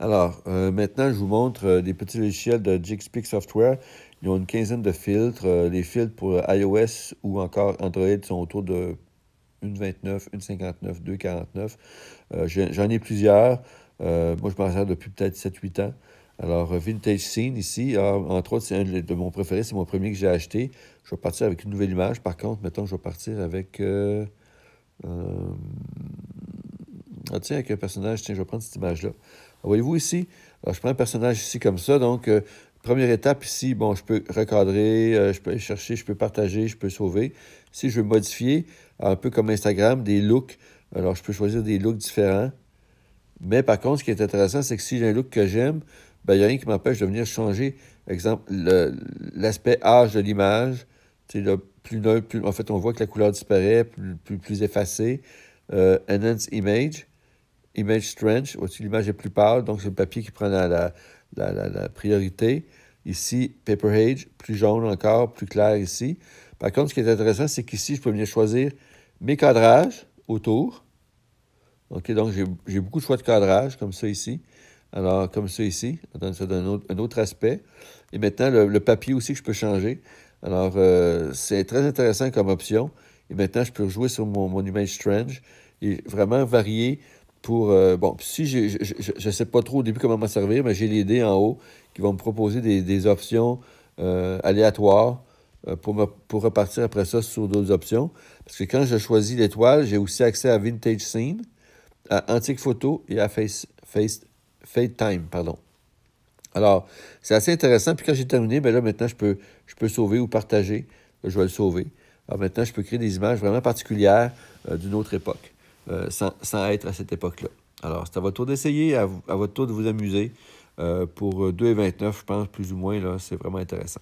Alors, euh, maintenant, je vous montre euh, des petits logiciels de Jigspeak Software. Ils ont une quinzaine de filtres. Euh, les filtres pour iOS ou encore Android sont autour de 1,29, 1,59, 2,49. J'en ai plusieurs. moi, je m'en sers depuis peut-être 7-8 ans. Alors, Vintage Scene ici, ah, entre autres, c'est un de mon préféré. C'est mon premier que j'ai acheté. Je vais partir avec une nouvelle image. Par contre, mettons, je vais partir avec... Tiens, avec un personnage, tiens, je vais prendre cette image-là. Voyez-vous ici, Alors, euh, je prends un personnage ici comme ça, donc euh, première étape ici, bon, je peux recadrer, euh, je peux aller chercher, je peux partager, je peux sauver. Si je veux modifier, un peu comme Instagram, des looks, alors je peux choisir des looks différents. Mais par contre, ce qui est intéressant, c'est que si j'ai un look que j'aime, ben, il y n'y a rien qui m'empêche de venir changer, par exemple, l'aspect âge de l'image. Plus plus, en fait, on voit que la couleur disparaît, plus, plus, effacée. enhance Image. Image Strange, l'image est plus pâle, donc c'est le papier qui prend la, priorité. Ici, Paper Age, plus jaune encore, plus clair ici. Par contre, ce qui est intéressant, c'est qu'ici, je peux venir choisir mes cadrages autour. OK, donc j'ai beaucoup de choix de cadrage, comme ça ici. Alors, comme ça ici, ça donne un autre, aspect. Et maintenant, le, papier aussi que je peux changer. Alors, euh, c'est très intéressant comme option. Et maintenant, je peux jouer sur mon image strange et vraiment varier pour... Euh, bon, si je ne sais pas trop au début comment m'en servir, mais j'ai les en haut qui vont me proposer des, des options euh, aléatoires euh, pour, me, pour repartir après ça sur d'autres options. Parce que quand je choisis l'étoile, j'ai aussi accès à Vintage Scene, à Antique Photo et à Face, Face, Fade Time, pardon. Alors, c'est assez intéressant. Puis quand j'ai terminé, bien là, maintenant, je peux, je peux sauver ou partager. je vais le sauver. Alors maintenant, je peux créer des images vraiment particulières d'une autre époque. Euh, sans, être à cette époque-là. Alors, c'est à votre tour d'essayer, à, votre tour de vous amuser. Euh, pour 2,29, je pense, plus ou moins, là, c'est vraiment intéressant.